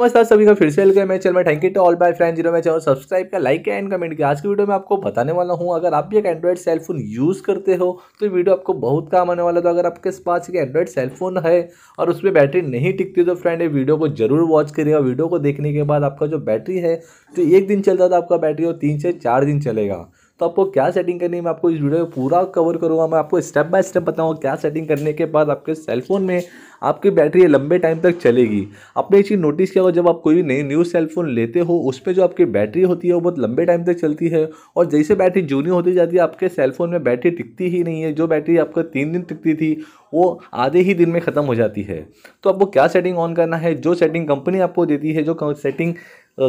नमस्कार सभी का फिर से वेलकम है चल मैं thank you to all bye friend जीरो मैं चाहूँ सब्सक्राइब का लाइक एंड कमेंट किया आज की वीडियो में आपको बताने वाला हूँ अगर आप भी एक एंड्रॉइड सेलफोन यूज़ करते हो तो ये वीडियो आपको बहुत काम आने वाला तो अगर आपके पास एक एंड्रॉइड सेलफोन है और उसमें बैटरी नहीं टिकती तो फ्रेंड ये वीडियो को जरूर वॉच करिएगा वीडियो को देखने के बाद आपका जो बैटरी है जो एक दिन चलता था आपका बैटरी वो तीन से चार दिन चलेगा तो आपको क्या सेटिंग करनी है मैं आपको इस वीडियो में पूरा कवर करूँगा मैं आपको स्टेप बाय स्टेप बताऊँगा क्या सेटिंग करने के बाद आपके सेलफोन में आपकी बैटरी लंबे टाइम तक चलेगी आपने ये चीज़ नोटिस किया होगा जब आप कोई भी नई न्यू सेलफोन लेते हो उस पर जो आपकी बैटरी होती है वो बहुत लंबे टाइम तक चलती है और जैसे बैटरी जूनी होती जाती है आपके सेलफोन में बैटरी टिकती ही नहीं है जो बैटरी आपका तीन दिन टिकती थी वो आधे ही दिन में ख़त्म हो जाती है तो आपको क्या सेटिंग ऑन करना है जो सेटिंग कंपनी आपको देती है जो सेटिंग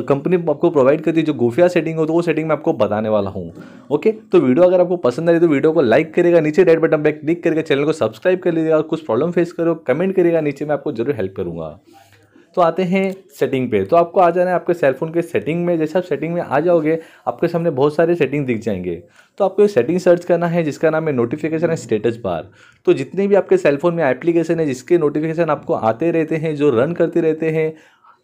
कंपनी आपको प्रोवाइड करती है जो गोफिया सेटिंग हो तो वो सेटिंग मैं आपको बताने वाला हूँ ओके तो वीडियो अगर आपको पसंद आई तो वीडियो को लाइक करेगा नीचे रेड बटन पर क्लिक करके चैनल को सब्सक्राइब कर लीजिएगा कुछ प्रॉब्लम फेस करो कमेंट करिएगा नीचे मैं आपको जरूर हेल्प करूँगा तो आते हैं सेटिंग पे तो आपको आ जाना है आपके सेलफोन के सेटिंग में जैसे आप सेटिंग में आ जाओगे आपके सामने बहुत सारे सेटिंग दिख जाएंगे तो आपको सेटिंग सर्च करना है जिसका नाम है नोटिफिकेशन है स्टेटस बार तो जितने भी आपके सेलफोन में एप्लीकेशन है जिसके नोटिफिकेशन आपको आते रहते हैं जो रन करते रहते हैं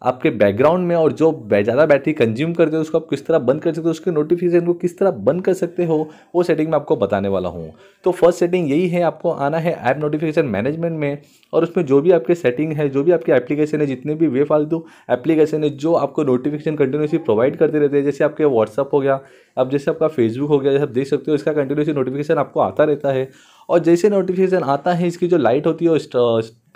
आपके बैकग्राउंड में और जो ज़्यादा बैटरी कंज्यूम करते हो उसको आप किस तरह बंद कर सकते हो उसके नोटिफिकेशन को किस तरह बंद कर सकते हो वो सेटिंग मैं आपको बताने वाला हूँ तो फर्स्ट सेटिंग यही है आपको आना है ऐप नोटिफिकेशन मैनेजमेंट में और उसमें जो भी आपके सेटिंग है जो भी आपके एप्लीकेशन है जितने भी वे फालतू एप्लीकेशन है जो आपको नोटिफिकेशन कंटिन्यूसली प्रोवाइड करते रहते हैं जैसे आपके व्हाट्सअप हो गया अब जैसे आपका फेसबुक हो गया जैसे आप देख सकते हो इसका कंटिन्यूसली नोटिफिकेशन आपको आता रहता है और जैसे नोटिफिकेशन आता है इसकी जो लाइट होती है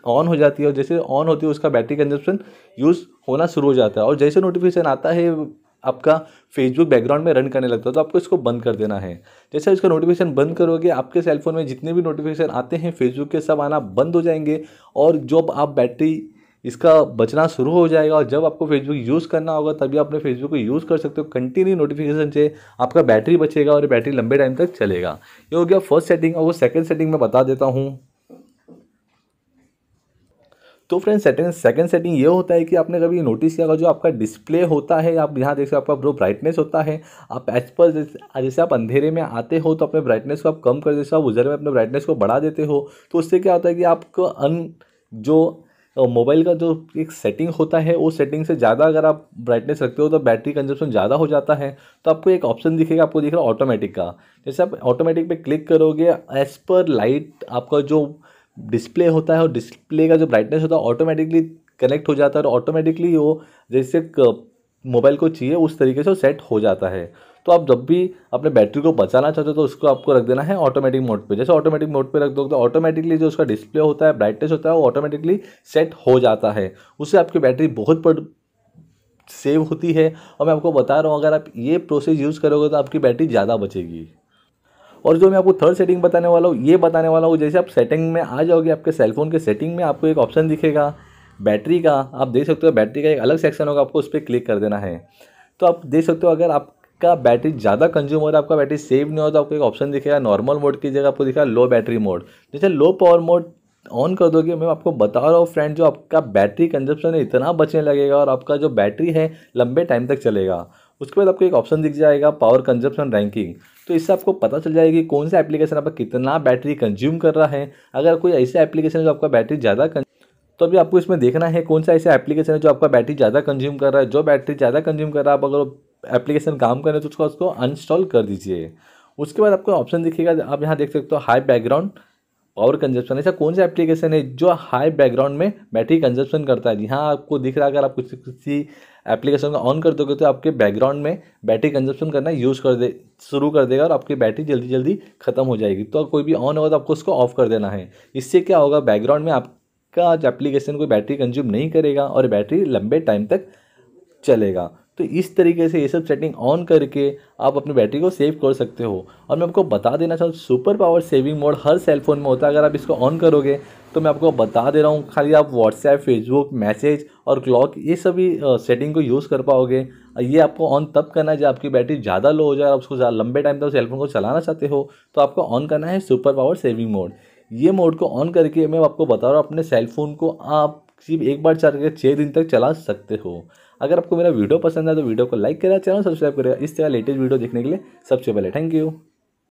ऑन हो जाती है और जैसे ऑन होती है उसका बैटरी कंजप्शन यूज़ होना शुरू हो जाता है और जैसे नोटिफिकेशन आता है आपका फेसबुक बैकग्राउंड में रन करने लगता है तो आपको इसको बंद कर देना है जैसे इसका नोटिफिकेशन बंद करोगे आपके सेलफोन में जितने भी नोटिफिकेशन आते हैं फेसबुक के सब आना बंद हो जाएंगे और जब आप बैटरी इसका बचना शुरू हो जाएगा और जब आपको फेसबुक यूज़ करना होगा तभी आप अपने फेसबुक को यूज़ कर सकते हो कंटिन्यू नोटिफिकेशन से आपका बैटरी बचेगा और बैटरी लंबे टाइम तक चलेगा ये हो गया फर्स्ट सेटिंग और वो सेकंड सेटिंग मैं बता देता हूँ तो फ्रेंड सेटिंग सेकंड सेटिंग ये होता है कि आपने कभी नोटिस किया जो आपका डिस्प्ले होता है आप यहाँ देख सकते हो आपका जो ब्राइटनेस होता है आप एज पर जैसे आप अंधेरे में आते हो तो अपने ब्राइटनेस को आप कम कर हो आप उजर में अपने ब्राइटनेस को बढ़ा देते हो तो उससे क्या होता है कि आपका अन जो मोबाइल का जो एक सेटिंग होता है वो सेटिंग से ज़्यादा अगर आप ब्राइटनेस रखते हो तो बैटरी कंजप्शन ज़्यादा हो जाता है तो आपको एक ऑप्शन दिखेगा आपको दिख रहा ऑटोमेटिक का जैसे आप ऑटोमेटिक पे क्लिक करोगे एज पर लाइट आपका जो डिस्प्ले होता है और डिस्प्ले का जो ब्राइटनेस होता है ऑटोमेटिकली कनेक्ट हो जाता है और ऑटोमेटिकली वो जैसे मोबाइल को चाहिए उस तरीके से सेट हो जाता है तो आप जब भी अपने बैटरी को बचाना चाहते हो तो उसको आपको रख देना है ऑटोमेटिक मोड पे जैसे ऑटोमेटिक मोड पे रख दो तो ऑटोमेटिकली जो उसका डिस्प्ले होता है ब्राइटनेस होता है वो ऑटोमेटिकली सेट हो जाता है उससे आपकी बैटरी बहुत सेव होती है और मैं आपको बता रहा हूँ अगर आप ये प्रोसेस यूज़ करोगे तो आपकी बैटरी ज़्यादा बचेगी और जो मैं आपको थर्ड सेटिंग बताने वाला हूँ ये बताने वाला हूँ जैसे आप सेटिंग में आ जाओगे आपके सेलफोन के सेटिंग में आपको एक ऑप्शन दिखेगा बैटरी का आप देख सकते हो बैटरी का एक अलग सेक्शन होगा आपको उस पर क्लिक कर देना है तो आप देख सकते हो अगर आपका बैटरी ज़्यादा कंज्यूम हो रहा है आपका बैटरी सेव नहीं हो तो आपको एक ऑप्शन दिखेगा नॉर्मल मोड की जगह आपको दिखेगा लो बैटरी मोड जैसे लो पावर मोड ऑन कर दोगे मैं आपको बता रहा हूँ फ्रेंड जो आपका बैटरी कंजप्शन है इतना बचने लगेगा और आपका जो बैटरी है लंबे टाइम तक चलेगा उसके बाद आपको एक ऑप्शन दिख जाएगा पावर कंजप्शन रैंकिंग तो इससे आपको पता चल जाएगी कि कौन सा एप्लीकेशन आपका कितना बैटरी कंज्यूम कर रहा है अगर कोई ऐसा एप्लीकेशन है जो आपका बैटरी ज़्यादा तो अभी आपको इसमें देखना है कौन सा ऐसा एप्लीकेशन है जो आपका बैटरी ज़्यादा कंज्यूम कर रहा है जो बैटरी ज़्यादा कंज्यूम कर रहा है आप अगर एप्लीकेशन काम करें तो उसको उसको अनस्टॉल कर दीजिए उसके बाद आपको ऑप्शन दिखेगा आप यहाँ देख सकते हो हाई बैकग्राउंड पावर कंजप्शन ऐसा कौन सा एप्लीकेशन है जो हाई बैकग्राउंड में बैटरी कंजप्शन करता है जी हाँ आपको दिख रहा है अगर आप कुछ किसी एप्लीकेशन को ऑन कर दोगे तो आपके बैकग्राउंड में बैटरी कंजप्शन करना यूज़ कर दे शुरू कर देगा और आपकी बैटरी जल्दी जल्दी ख़त्म हो जाएगी तो कोई भी ऑन होगा तो आपको उसको ऑफ कर देना है इससे क्या होगा बैकग्राउंड में आपका एप्लीकेशन कोई बैटरी कंज्यूम नहीं करेगा और बैटरी लंबे टाइम तक चलेगा तो इस तरीके से ये सब सेटिंग ऑन करके आप अपनी बैटरी को सेव कर सकते हो और मैं आपको बता देना चाहूँ सुपर पावर सेविंग मोड हर सेल फोन में होता है अगर आप इसको ऑन करोगे तो मैं आपको बता दे रहा हूँ खाली आप व्हाट्सएप फेसबुक मैसेज और क्लॉक ये सभी सेटिंग को यूज़ कर पाओगे ये आपको ऑन तब करना है जब आपकी बैटरी ज़्यादा लो हो जाए आप उसको लंबे टाइम तक सेलफोन को चलाना चाहते हो तो आपको ऑन करना है सुपर पावर सेविंग मोड ये मोड को ऑन करके मैं आपको बता रहा हूँ अपने सेलफोन को आप सिर्फ एक बार चार्ज करके छः दिन तक चला सकते हो अगर आपको मेरा वीडियो पसंद है तो वीडियो को लाइक करें चैनल सब्सक्राइब करें इस तरह लेटेस्ट वीडियो देखने के लिए सबसे पहले थैंक यू